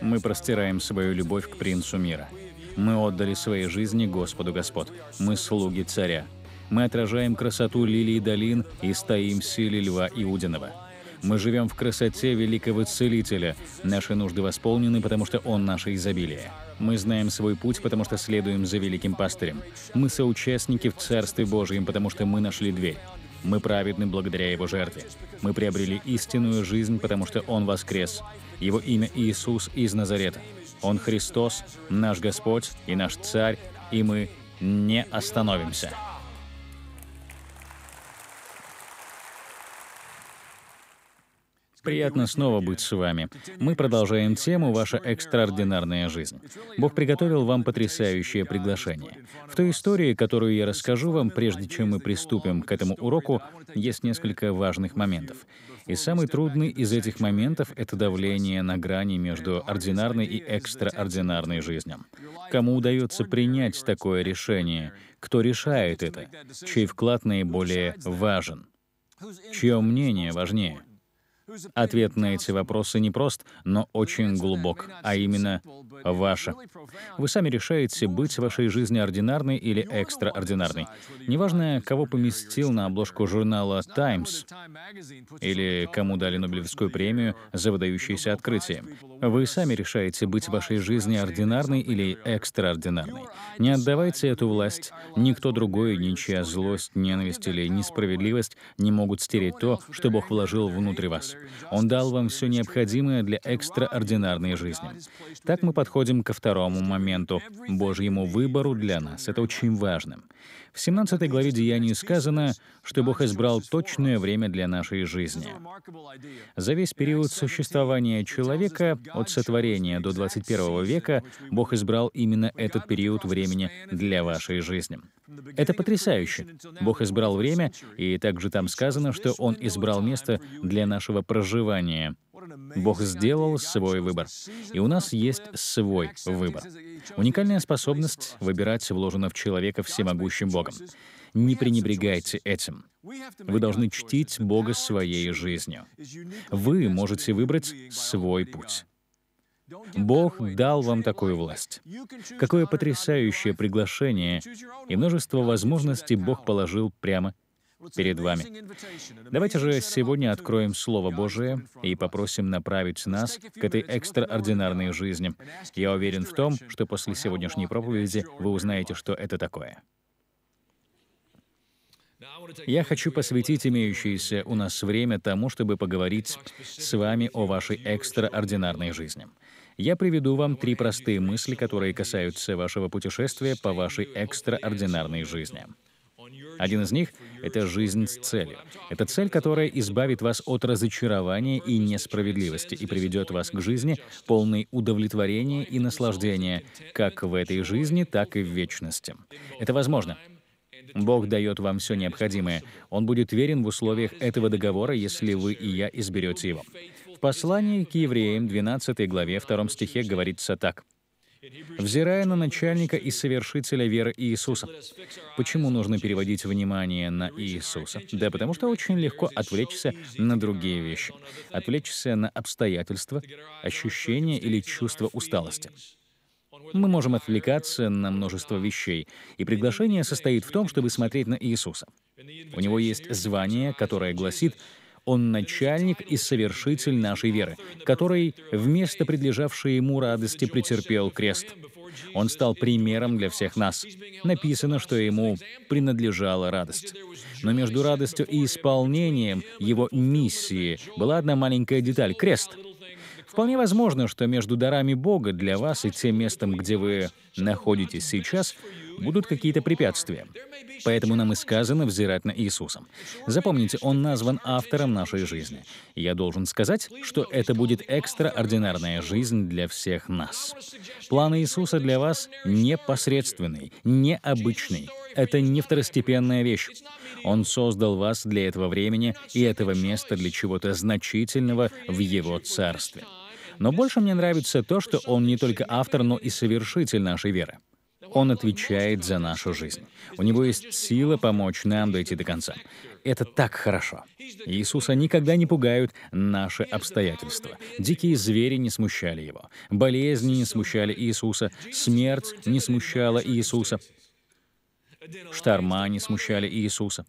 Мы простираем свою любовь к принцу мира. Мы отдали свои жизни Господу Господ. Мы слуги царя. Мы отражаем красоту лилии долин и стоим в силе льва Иудиного. Мы живем в красоте великого Целителя. Наши нужды восполнены, потому что Он наше изобилие. Мы знаем свой путь, потому что следуем за великим пастырем. Мы соучастники в Царстве Божьем, потому что мы нашли дверь. Мы праведны благодаря Его жертве. Мы приобрели истинную жизнь, потому что Он воскрес. Его имя Иисус из Назарета. Он Христос, наш Господь и наш Царь, и мы не остановимся. Приятно снова быть с вами. Мы продолжаем тему «Ваша экстраординарная жизнь». Бог приготовил вам потрясающее приглашение. В той истории, которую я расскажу вам, прежде чем мы приступим к этому уроку, есть несколько важных моментов. И самый трудный из этих моментов — это давление на грани между ординарной и экстраординарной жизнью. Кому удается принять такое решение? Кто решает это? Чей вклад наиболее важен? Чье мнение важнее? Ответ на эти вопросы не прост, но очень глубок, а именно ваша. Вы сами решаете, быть в вашей жизни ординарной или экстраординарной. Неважно, кого поместил на обложку журнала Times или кому дали Нобелевскую премию за выдающееся открытие. Вы сами решаете, быть в вашей жизни ординарной или экстраординарной. Не отдавайте эту власть. Никто другой, ничья злость, ненависть или несправедливость не могут стереть то, что Бог вложил внутрь вас. Он дал вам все необходимое для экстраординарной жизни. Так мы подходим ко второму моменту — Божьему выбору для нас. Это очень важно. В 17 главе Деяний сказано, что Бог избрал точное время для нашей жизни. За весь период существования человека, от сотворения до 21 века, Бог избрал именно этот период времени для вашей жизни. Это потрясающе. Бог избрал время, и также там сказано, что Он избрал место для нашего проживания. Бог сделал свой выбор. И у нас есть свой выбор. Уникальная способность выбирать вложена в человека всемогущим Богом. Не пренебрегайте этим. Вы должны чтить Бога своей жизнью. Вы можете выбрать свой путь. Бог дал вам такую власть. Какое потрясающее приглашение и множество возможностей Бог положил прямо перед вами. Давайте же сегодня откроем Слово Божие и попросим направить нас к этой экстраординарной жизни. Я уверен в том, что после сегодняшней проповеди вы узнаете, что это такое. Я хочу посвятить имеющееся у нас время тому, чтобы поговорить с вами о вашей экстраординарной жизни. Я приведу вам три простые мысли, которые касаются вашего путешествия по вашей экстраординарной жизни. Один из них — это жизнь с целью. Это цель, которая избавит вас от разочарования и несправедливости и приведет вас к жизни, полной удовлетворения и наслаждения, как в этой жизни, так и в вечности. Это возможно. Бог дает вам все необходимое. Он будет верен в условиях этого договора, если вы и я изберете его. В послании к евреям 12 главе 2 стихе говорится так взирая на начальника и совершителя веры Иисуса. Почему нужно переводить внимание на Иисуса? Да потому что очень легко отвлечься на другие вещи, отвлечься на обстоятельства, ощущения или чувство усталости. Мы можем отвлекаться на множество вещей, и приглашение состоит в том, чтобы смотреть на Иисуса. У него есть звание, которое гласит — он начальник и совершитель нашей веры, который вместо предлежавшей ему радости претерпел крест. Он стал примером для всех нас. Написано, что ему принадлежала радость. Но между радостью и исполнением его миссии была одна маленькая деталь — крест. Вполне возможно, что между дарами Бога для вас и тем местом, где вы находитесь сейчас, будут какие-то препятствия. Поэтому нам и сказано взирать на Иисуса. Запомните, Он назван автором нашей жизни. Я должен сказать, что это будет экстраординарная жизнь для всех нас. План Иисуса для вас непосредственный, необычный. Это не второстепенная вещь. Он создал вас для этого времени и этого места для чего-то значительного в Его Царстве. Но больше мне нравится то, что он не только автор, но и совершитель нашей веры. Он отвечает за нашу жизнь. У него есть сила помочь нам дойти до конца. Это так хорошо. Иисуса никогда не пугают наши обстоятельства. Дикие звери не смущали его. Болезни не смущали Иисуса. Смерть не смущала Иисуса. Шторма не смущали Иисуса.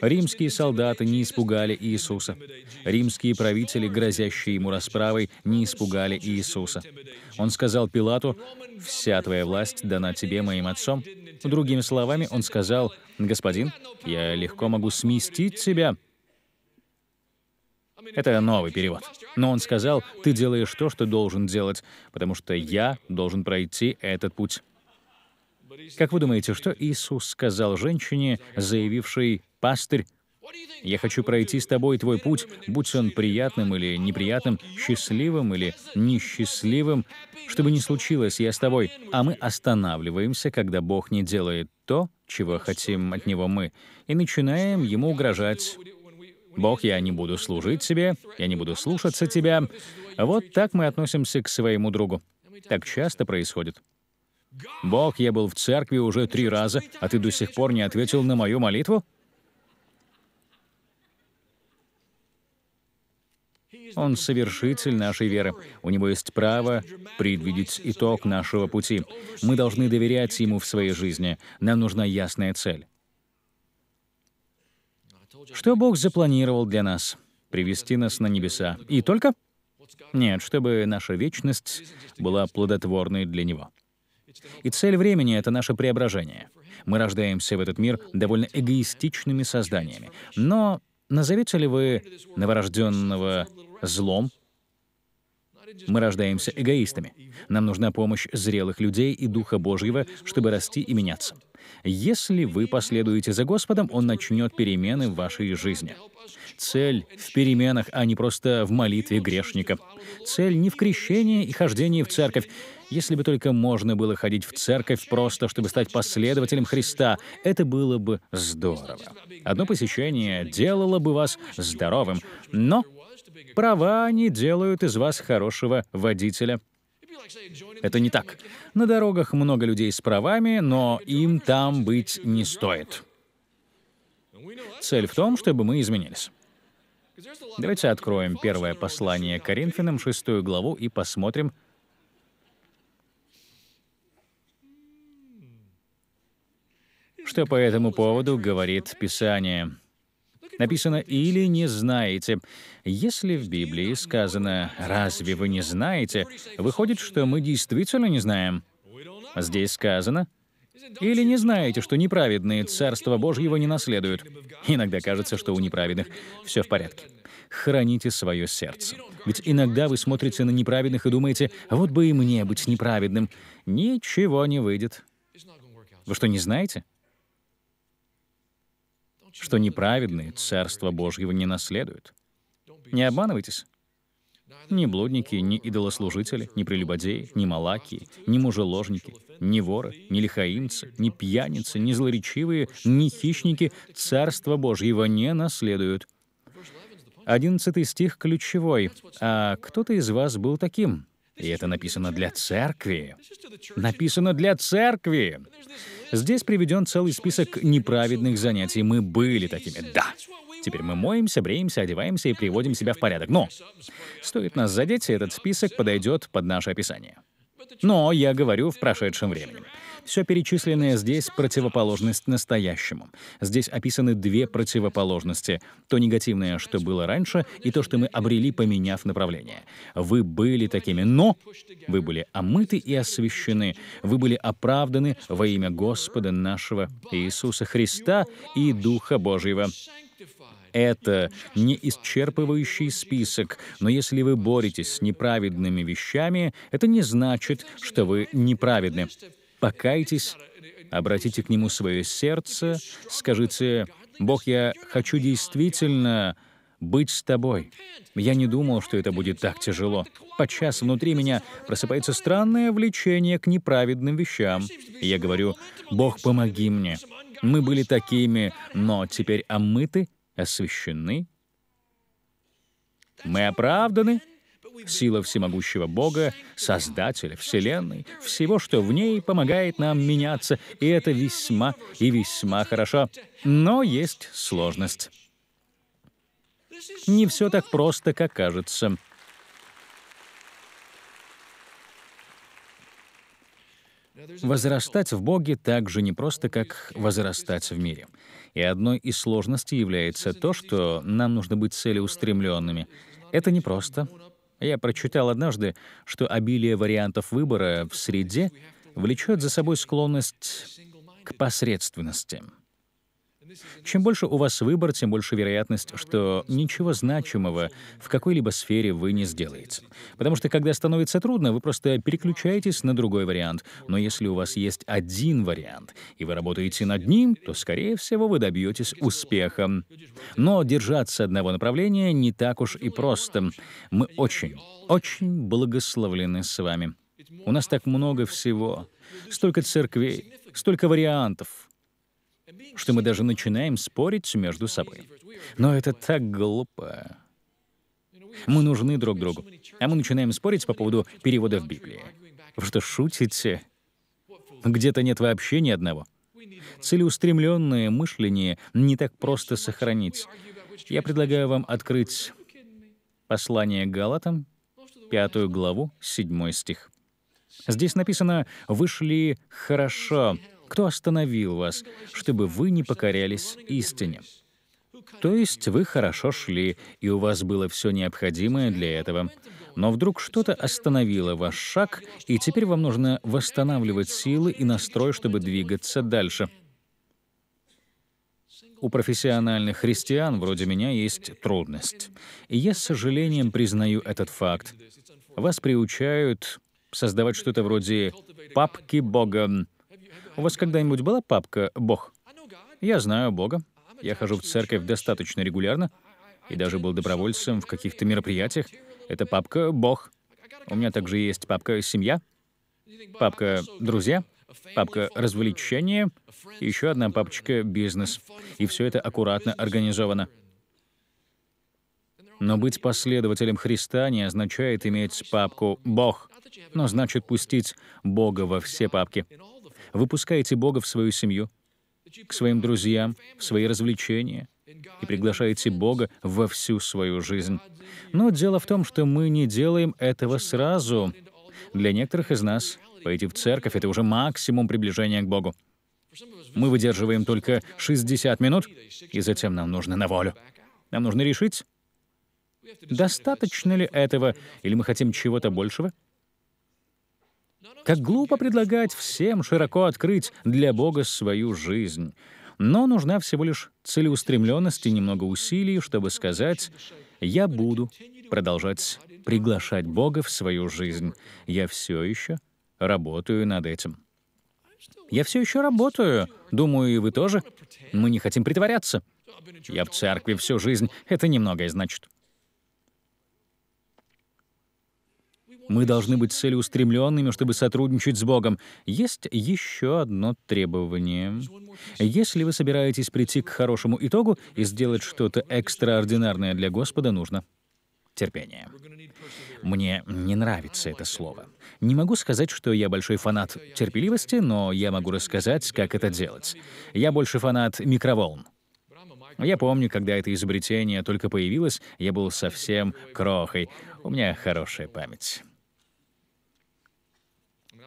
Римские солдаты не испугали Иисуса. Римские правители, грозящие ему расправой, не испугали Иисуса. Он сказал Пилату, «Вся твоя власть дана тебе, моим отцом». Другими словами, он сказал, «Господин, я легко могу сместить тебя». Это новый перевод. Но он сказал, «Ты делаешь то, что должен делать, потому что я должен пройти этот путь». Как вы думаете, что Иисус сказал женщине, заявившей «пастырь, я хочу пройти с тобой твой путь, будь он приятным или неприятным, счастливым или несчастливым, чтобы не случилось, я с тобой. А мы останавливаемся, когда Бог не делает то, чего хотим от Него мы, и начинаем Ему угрожать. «Бог, я не буду служить тебе, я не буду слушаться тебя». Вот так мы относимся к своему другу. Так часто происходит. Бог, я был в церкви уже три раза, а ты до сих пор не ответил на мою молитву? Он совершитель нашей веры. У него есть право предвидеть итог нашего пути. Мы должны доверять ему в своей жизни. Нам нужна ясная цель. Что Бог запланировал для нас? Привести нас на небеса. И только? Нет, чтобы наша вечность была плодотворной для Него. И цель времени — это наше преображение. Мы рождаемся в этот мир довольно эгоистичными созданиями. Но назовете ли вы новорожденного злом? Мы рождаемся эгоистами. Нам нужна помощь зрелых людей и Духа Божьего, чтобы расти и меняться. Если вы последуете за Господом, Он начнет перемены в вашей жизни. Цель в переменах, а не просто в молитве грешника. Цель не в крещении и хождении в церковь. Если бы только можно было ходить в церковь просто, чтобы стать последователем Христа, это было бы здорово. Одно посещение делало бы вас здоровым, но права не делают из вас хорошего водителя. Это не так. На дорогах много людей с правами, но им там быть не стоит. Цель в том, чтобы мы изменились. Давайте откроем первое послание Коринфянам, шестую главу, и посмотрим, Что по этому поводу говорит Писание? Написано «или не знаете». Если в Библии сказано «разве вы не знаете», выходит, что мы действительно не знаем. Здесь сказано или не знаете, что неправедные Царство Божьего не наследуют? Иногда кажется, что у неправедных все в порядке. Храните свое сердце. Ведь иногда вы смотрите на неправедных и думаете, вот бы и мне быть неправедным. Ничего не выйдет. Вы что, не знаете? что неправедные Царство Божьего не наследуют. Не обманывайтесь. Ни блудники, ни идолослужители, ни прелюбодеи, ни малаки, ни мужеложники, ни воры, ни лихаимцы, ни пьяницы, ни злоречивые, ни хищники Царство Божьего не наследуют. Одиннадцатый стих ключевой. «А кто-то из вас был таким, и это написано для церкви. Написано для церкви. Здесь приведен целый список неправедных занятий. Мы были такими. Да. Теперь мы моемся, бреемся, одеваемся и приводим себя в порядок. Но стоит нас задеть, и этот список подойдет под наше описание. Но я говорю в прошедшем времени. Все перечисленное здесь — противоположность настоящему. Здесь описаны две противоположности. То негативное, что было раньше, и то, что мы обрели, поменяв направление. Вы были такими, но вы были омыты и освящены. Вы были оправданы во имя Господа нашего Иисуса Христа и Духа Божьего. Это не исчерпывающий список, но если вы боретесь с неправедными вещами, это не значит, что вы неправедны. Покайтесь, обратите к Нему свое сердце, скажите, «Бог, я хочу действительно быть с тобой. Я не думал, что это будет так тяжело. Подчас внутри меня просыпается странное влечение к неправедным вещам. я говорю, «Бог, помоги мне». Мы были такими, но теперь омыты освящены, мы оправданы, сила всемогущего Бога, Создателя Вселенной, всего, что в ней помогает нам меняться, и это весьма и весьма хорошо. Но есть сложность. Не все так просто, как кажется. Возрастать в Боге так же непросто, как возрастать в мире. И одной из сложностей является то, что нам нужно быть целеустремленными. Это непросто. Я прочитал однажды, что обилие вариантов выбора в среде влечет за собой склонность к посредственности. Чем больше у вас выбор, тем больше вероятность, что ничего значимого в какой-либо сфере вы не сделаете. Потому что когда становится трудно, вы просто переключаетесь на другой вариант. Но если у вас есть один вариант, и вы работаете над ним, то, скорее всего, вы добьетесь успеха. Но держаться одного направления не так уж и просто. Мы очень, очень благословлены с вами. У нас так много всего, столько церквей, столько вариантов, что мы даже начинаем спорить между собой. Но это так глупо. Мы нужны друг другу, а мы начинаем спорить по поводу перевода в Библии. Вы что, шутите? Где-то нет вообще ни одного. Целеустремленное мышление не так просто сохранить. Я предлагаю вам открыть послание Галатам, пятую главу, седьмой стих. Здесь написано «Вышли хорошо, кто остановил вас, чтобы вы не покорялись истине. То есть вы хорошо шли, и у вас было все необходимое для этого. Но вдруг что-то остановило ваш шаг, и теперь вам нужно восстанавливать силы и настрой, чтобы двигаться дальше. У профессиональных христиан вроде меня есть трудность. И я с сожалением признаю этот факт. Вас приучают создавать что-то вроде «папки Бога», у вас когда-нибудь была папка «Бог»? Я знаю Бога. Я хожу в церковь достаточно регулярно и даже был добровольцем в каких-то мероприятиях. Это папка «Бог». У меня также есть папка «Семья», папка «Друзья», папка «Развлечения» и еще одна папочка «Бизнес». И все это аккуратно организовано. Но быть последователем Христа не означает иметь папку «Бог», но значит пустить Бога во все папки. Выпускаете Бога в свою семью, к своим друзьям, в свои развлечения и приглашаете Бога во всю свою жизнь. Но дело в том, что мы не делаем этого сразу. Для некоторых из нас пойти в церковь — это уже максимум приближения к Богу. Мы выдерживаем только 60 минут, и затем нам нужно на волю. Нам нужно решить, достаточно ли этого, или мы хотим чего-то большего — как глупо предлагать всем широко открыть для Бога свою жизнь. Но нужна всего лишь целеустремленность и немного усилий, чтобы сказать «Я буду продолжать приглашать Бога в свою жизнь. Я все еще работаю над этим». «Я все еще работаю. Думаю, и вы тоже. Мы не хотим притворяться. Я в церкви всю жизнь. Это немногое значит. Мы должны быть целеустремленными, чтобы сотрудничать с Богом. Есть еще одно требование. Если вы собираетесь прийти к хорошему итогу и сделать что-то экстраординарное для Господа, нужно терпение. Мне не нравится это слово. Не могу сказать, что я большой фанат терпеливости, но я могу рассказать, как это делать. Я больше фанат микроволн. Ну, я помню, когда это изобретение только появилось, я был совсем крохой. У меня хорошая память.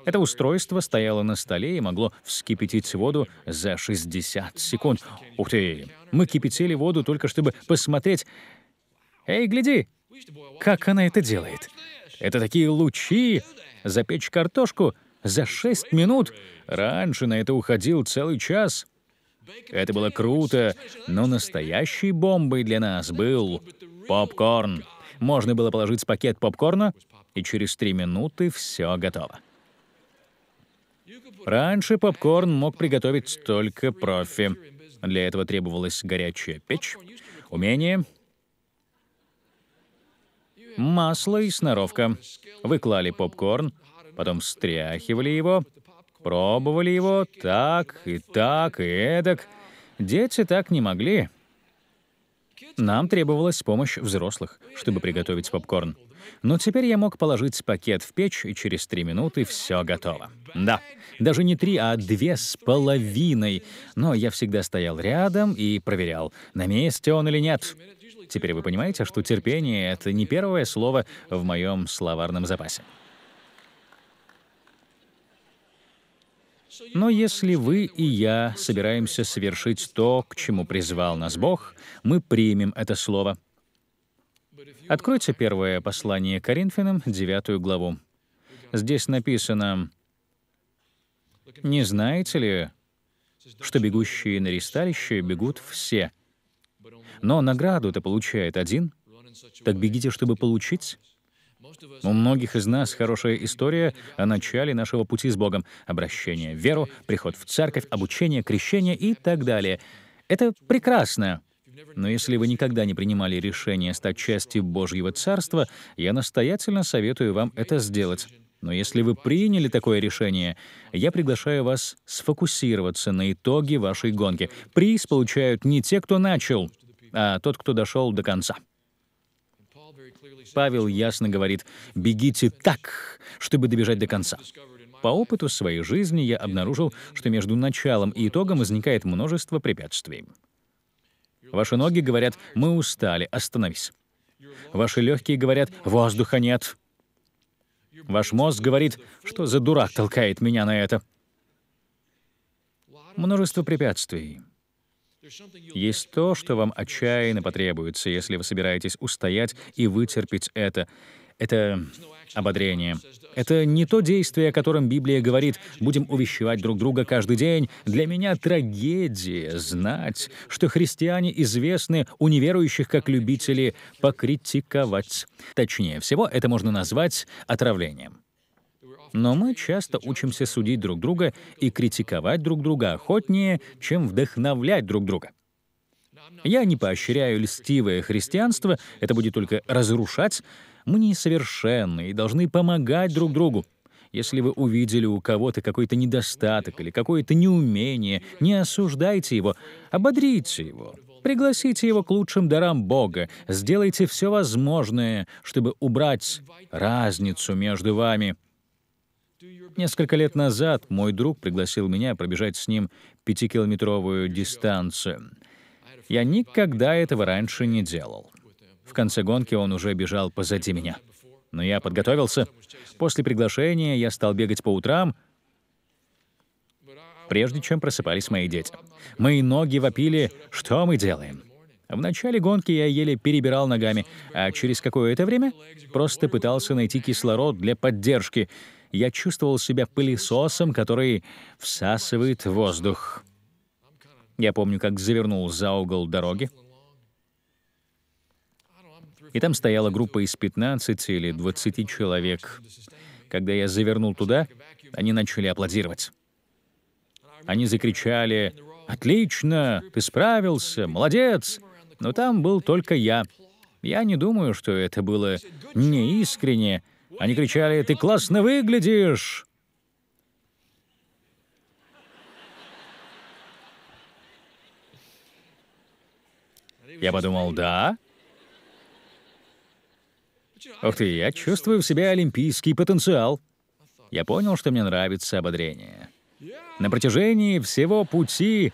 Это устройство стояло на столе и могло вскипятить воду за 60 секунд. Ух ты! Мы кипятили воду только чтобы посмотреть. Эй, гляди! Как она это делает? Это такие лучи! Запечь картошку за 6 минут? Раньше на это уходил целый час. Это было круто, но настоящей бомбой для нас был попкорн. Можно было положить пакет попкорна, и через три минуты все готово. Раньше попкорн мог приготовить только профи. Для этого требовалась горячая печь, умение, масло и сноровка. Вы попкорн, потом встряхивали его, Пробовали его так и так и эдак. Дети так не могли. Нам требовалась помощь взрослых, чтобы приготовить попкорн. Но теперь я мог положить пакет в печь, и через три минуты все готово. Да, даже не три, а две с половиной. Но я всегда стоял рядом и проверял, на месте он или нет. Теперь вы понимаете, что терпение — это не первое слово в моем словарном запасе. Но если вы и я собираемся совершить то, к чему призвал нас Бог, мы примем это слово. Откройте первое послание Коринфянам, 9 главу. Здесь написано, «Не знаете ли, что бегущие на ресталище бегут все? Но награду-то получает один, так бегите, чтобы получить». У многих из нас хорошая история о начале нашего пути с Богом. Обращение в веру, приход в церковь, обучение, крещение и так далее. Это прекрасно. Но если вы никогда не принимали решение стать частью Божьего Царства, я настоятельно советую вам это сделать. Но если вы приняли такое решение, я приглашаю вас сфокусироваться на итоге вашей гонки. Приз получают не те, кто начал, а тот, кто дошел до конца. Павел ясно говорит «бегите так, чтобы добежать до конца». По опыту своей жизни я обнаружил, что между началом и итогом возникает множество препятствий. Ваши ноги говорят «мы устали, остановись». Ваши легкие говорят «воздуха нет». Ваш мозг говорит «что за дурак толкает меня на это». Множество препятствий — есть то, что вам отчаянно потребуется, если вы собираетесь устоять и вытерпеть это. Это ободрение. Это не то действие, о котором Библия говорит. Будем увещевать друг друга каждый день. Для меня трагедия знать, что христиане известны у неверующих как любители покритиковать. Точнее всего, это можно назвать отравлением. Но мы часто учимся судить друг друга и критиковать друг друга охотнее, чем вдохновлять друг друга. Я не поощряю льстивое христианство, это будет только разрушать. Мы несовершенны и должны помогать друг другу. Если вы увидели у кого-то какой-то недостаток или какое-то неумение, не осуждайте его, ободрите его, пригласите его к лучшим дарам Бога, сделайте все возможное, чтобы убрать разницу между вами — Несколько лет назад мой друг пригласил меня пробежать с ним пятикилометровую дистанцию. Я никогда этого раньше не делал. В конце гонки он уже бежал позади меня. Но я подготовился. После приглашения я стал бегать по утрам, прежде чем просыпались мои дети. Мои ноги вопили «Что мы делаем?». В начале гонки я еле перебирал ногами, а через какое-то время просто пытался найти кислород для поддержки — я чувствовал себя пылесосом, который всасывает воздух. Я помню, как завернул за угол дороги, и там стояла группа из 15 или 20 человек. Когда я завернул туда, они начали аплодировать. Они закричали «Отлично! Ты справился! Молодец!» Но там был только я. Я не думаю, что это было неискренне, они кричали, «Ты классно выглядишь!» Я подумал, да. Ух ты, я чувствую в себе олимпийский потенциал. Я понял, что мне нравится ободрение. На протяжении всего пути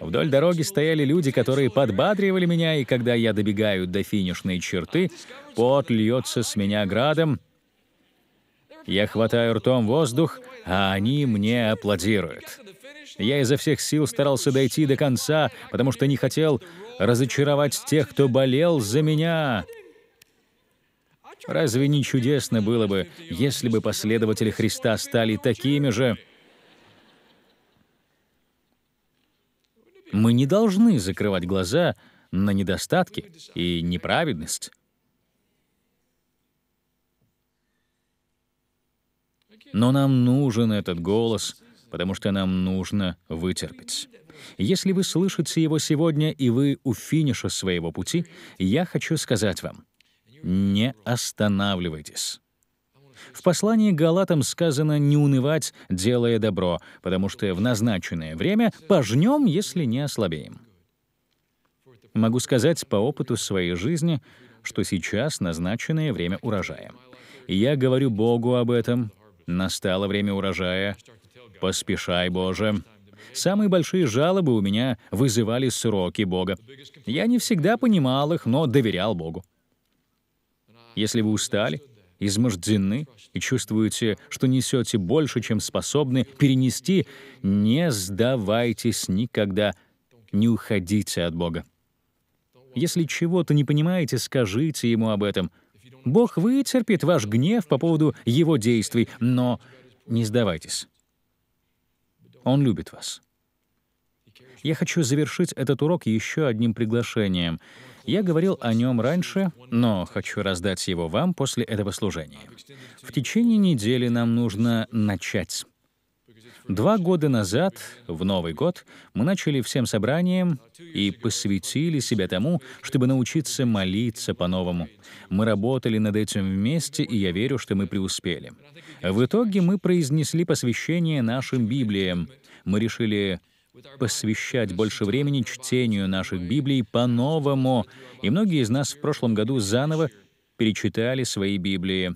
Вдоль дороги стояли люди, которые подбадривали меня, и когда я добегаю до финишной черты, пот льется с меня градом. Я хватаю ртом воздух, а они мне аплодируют. Я изо всех сил старался дойти до конца, потому что не хотел разочаровать тех, кто болел за меня. Разве не чудесно было бы, если бы последователи Христа стали такими же? Мы не должны закрывать глаза на недостатки и неправедность. Но нам нужен этот голос, потому что нам нужно вытерпеть. Если вы слышите его сегодня, и вы у финиша своего пути, я хочу сказать вам, не останавливайтесь. В послании Галатам сказано не унывать, делая добро, потому что в назначенное время пожнем, если не ослабеем. Могу сказать по опыту своей жизни, что сейчас назначенное время урожая. Я говорю Богу об этом. Настало время урожая. Поспешай, Боже. Самые большие жалобы у меня вызывали сроки Бога. Я не всегда понимал их, но доверял Богу. Если вы устали, измождены и чувствуете, что несете больше, чем способны перенести, не сдавайтесь никогда, не уходите от Бога. Если чего-то не понимаете, скажите Ему об этом. Бог вытерпит ваш гнев по поводу Его действий, но не сдавайтесь. Он любит вас. Я хочу завершить этот урок еще одним приглашением. Я говорил о нем раньше, но хочу раздать его вам после этого служения. В течение недели нам нужно начать. Два года назад, в Новый год, мы начали всем собранием и посвятили себя тому, чтобы научиться молиться по-новому. Мы работали над этим вместе, и я верю, что мы преуспели. В итоге мы произнесли посвящение нашим Библиям. Мы решили посвящать больше времени чтению наших Библий по-новому, и многие из нас в прошлом году заново перечитали свои Библии.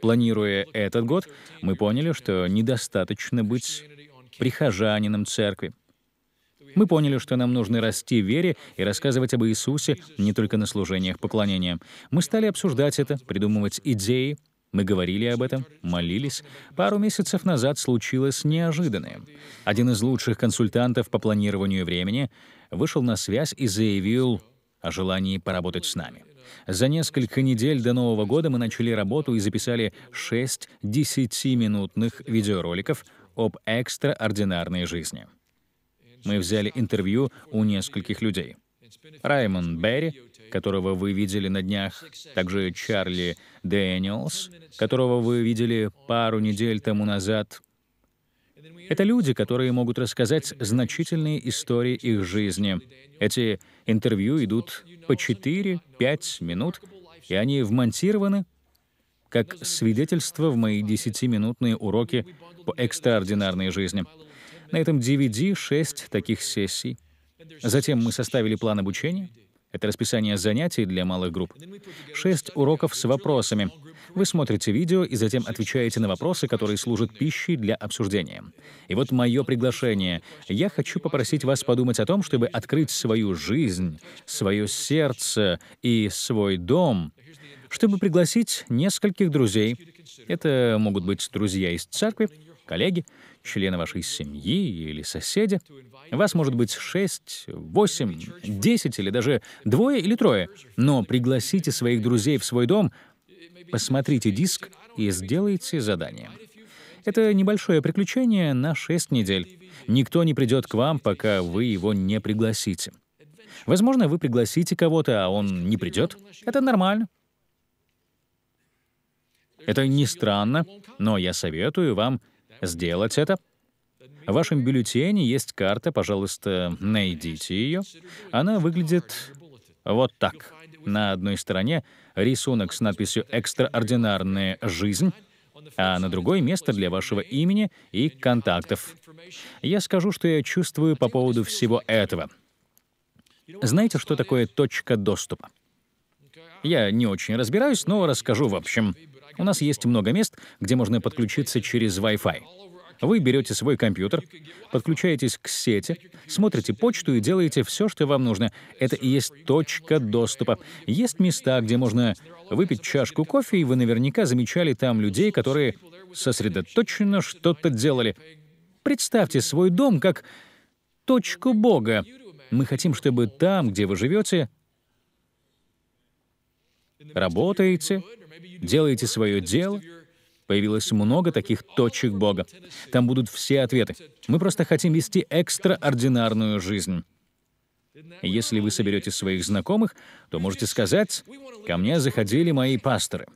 Планируя этот год, мы поняли, что недостаточно быть прихожанином церкви. Мы поняли, что нам нужно расти в вере и рассказывать об Иисусе не только на служениях поклонения. Мы стали обсуждать это, придумывать идеи, мы говорили об этом, молились. Пару месяцев назад случилось неожиданное. Один из лучших консультантов по планированию времени вышел на связь и заявил о желании поработать с нами. За несколько недель до Нового года мы начали работу и записали 6 10-минутных видеороликов об экстраординарной жизни. Мы взяли интервью у нескольких людей — Раймон Берри, которого вы видели на днях, также Чарли Дэниелс, которого вы видели пару недель тому назад. Это люди, которые могут рассказать значительные истории их жизни. Эти интервью идут по 4-5 минут, и они вмонтированы как свидетельство в мои 10-минутные уроки по экстраординарной жизни. На этом DVD 6 таких сессий — Затем мы составили план обучения. Это расписание занятий для малых групп. Шесть уроков с вопросами. Вы смотрите видео и затем отвечаете на вопросы, которые служат пищей для обсуждения. И вот мое приглашение. Я хочу попросить вас подумать о том, чтобы открыть свою жизнь, свое сердце и свой дом, чтобы пригласить нескольких друзей. Это могут быть друзья из церкви, коллеги, члены вашей семьи или соседи. Вас может быть шесть, восемь, десять или даже двое или трое, но пригласите своих друзей в свой дом, посмотрите диск и сделайте задание. Это небольшое приключение на шесть недель. Никто не придет к вам, пока вы его не пригласите. Возможно, вы пригласите кого-то, а он не придет. Это нормально. Это не странно, но я советую вам сделать это. В вашем бюллетене есть карта, пожалуйста, найдите ее. Она выглядит вот так. На одной стороне рисунок с надписью «Экстраординарная жизнь», а на другой место для вашего имени и контактов. Я скажу, что я чувствую по поводу всего этого. Знаете, что такое точка доступа? Я не очень разбираюсь, но расскажу в общем. У нас есть много мест, где можно подключиться через Wi-Fi. Вы берете свой компьютер, подключаетесь к сети, смотрите почту и делаете все, что вам нужно. Это и есть точка доступа. Есть места, где можно выпить чашку кофе, и вы наверняка замечали там людей, которые сосредоточенно что-то делали. Представьте свой дом как точку Бога. Мы хотим, чтобы там, где вы живете, работаете, делаете свое дело, Появилось много таких точек Бога. Там будут все ответы. Мы просто хотим вести экстраординарную жизнь. Если вы соберете своих знакомых, то можете сказать, «Ко мне заходили мои пасторы».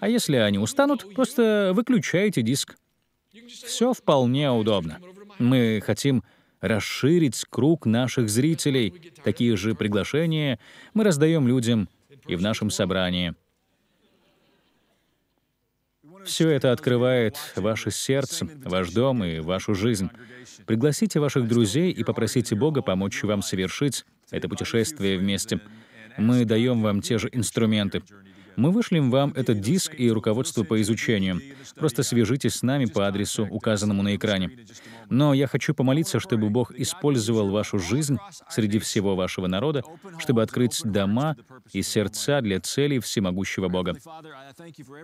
А если они устанут, просто выключайте диск. Все вполне удобно. Мы хотим расширить круг наших зрителей. Такие же приглашения мы раздаем людям и в нашем собрании. Все это открывает ваше сердце, ваш дом и вашу жизнь. Пригласите ваших друзей и попросите Бога помочь вам совершить это путешествие вместе. Мы даем вам те же инструменты. Мы вышлем вам этот диск и руководство по изучению. Просто свяжитесь с нами по адресу, указанному на экране. Но я хочу помолиться, чтобы Бог использовал вашу жизнь среди всего вашего народа, чтобы открыть дома и сердца для целей всемогущего Бога.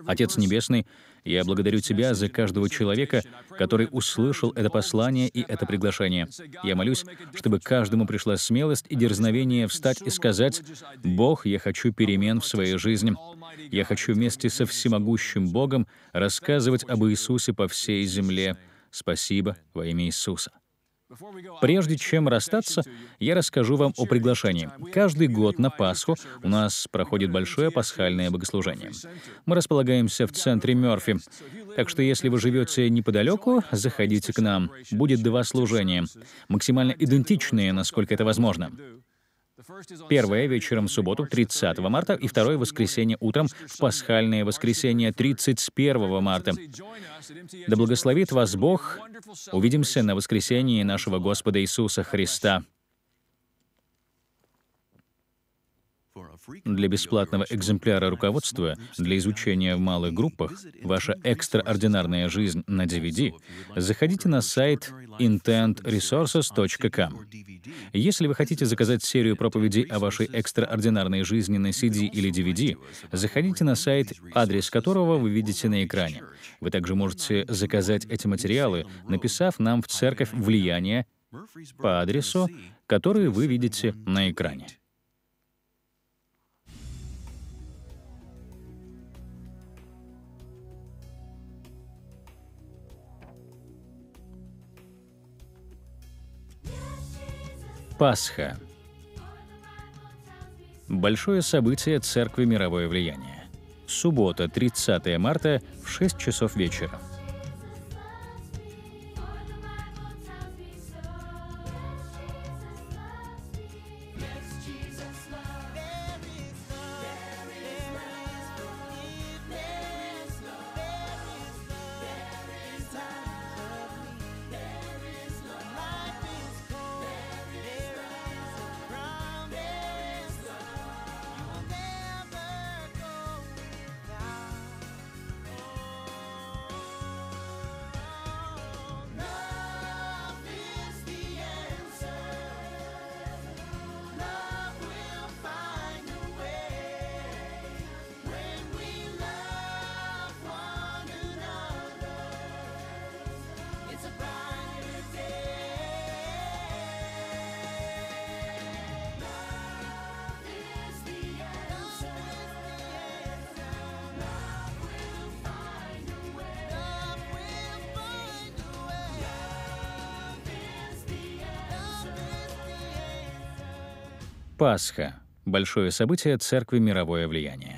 Отец Небесный, я благодарю Тебя за каждого человека, который услышал это послание и это приглашение. Я молюсь, чтобы каждому пришла смелость и дерзновение встать и сказать, «Бог, я хочу перемен в своей жизни. Я хочу вместе со всемогущим Богом рассказывать об Иисусе по всей земле. Спасибо во имя Иисуса. Прежде чем расстаться, я расскажу вам о приглашении. Каждый год на Пасху у нас проходит большое пасхальное богослужение. Мы располагаемся в центре Мёрфи. Так что если вы живете неподалеку, заходите к нам. Будет два служения, максимально идентичные, насколько это возможно. Первое вечером в субботу, 30 марта, и второе воскресенье утром, в пасхальное воскресенье, 31 марта. Да благословит вас Бог. Увидимся на воскресенье нашего Господа Иисуса Христа. Для бесплатного экземпляра руководства для изучения в малых группах «Ваша экстраординарная жизнь на DVD» заходите на сайт intentresources.com. Если вы хотите заказать серию проповедей о вашей экстраординарной жизни на CD или DVD, заходите на сайт, адрес которого вы видите на экране. Вы также можете заказать эти материалы, написав нам в церковь влияние по адресу, который вы видите на экране. Пасха. Большое событие Церкви мировое влияние. Суббота, 30 марта в 6 часов вечера. Пасха — большое событие церкви мировое влияние.